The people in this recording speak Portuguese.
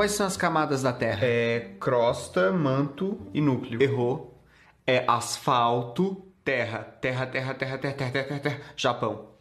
Quais são as camadas da Terra? É crosta, manto e núcleo. Errou. É asfalto, terra, terra, terra, terra, terra, terra, terra, terra, terra. Japão.